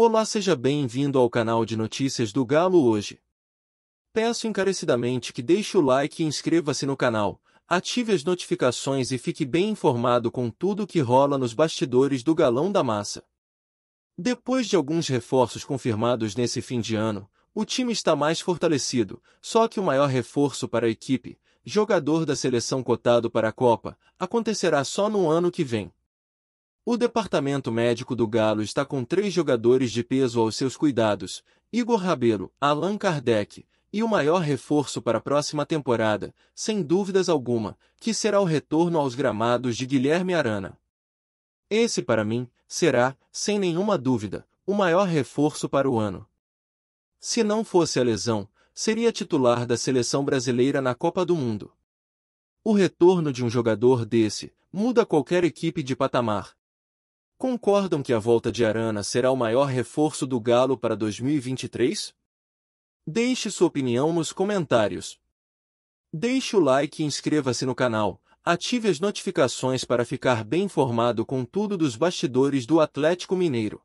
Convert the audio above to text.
Olá, seja bem-vindo ao canal de notícias do Galo hoje. Peço encarecidamente que deixe o like e inscreva-se no canal, ative as notificações e fique bem informado com tudo o que rola nos bastidores do Galão da Massa. Depois de alguns reforços confirmados nesse fim de ano, o time está mais fortalecido, só que o maior reforço para a equipe, jogador da seleção cotado para a Copa, acontecerá só no ano que vem. O departamento médico do Galo está com três jogadores de peso aos seus cuidados: Igor Rabelo, Allan Kardec, e o maior reforço para a próxima temporada, sem dúvidas alguma, que será o retorno aos gramados de Guilherme Arana. Esse, para mim, será, sem nenhuma dúvida, o maior reforço para o ano. Se não fosse a lesão, seria titular da seleção brasileira na Copa do Mundo. O retorno de um jogador desse muda qualquer equipe de patamar, concordam que a volta de Arana será o maior reforço do Galo para 2023? Deixe sua opinião nos comentários. Deixe o like e inscreva-se no canal. Ative as notificações para ficar bem informado com tudo dos bastidores do Atlético Mineiro.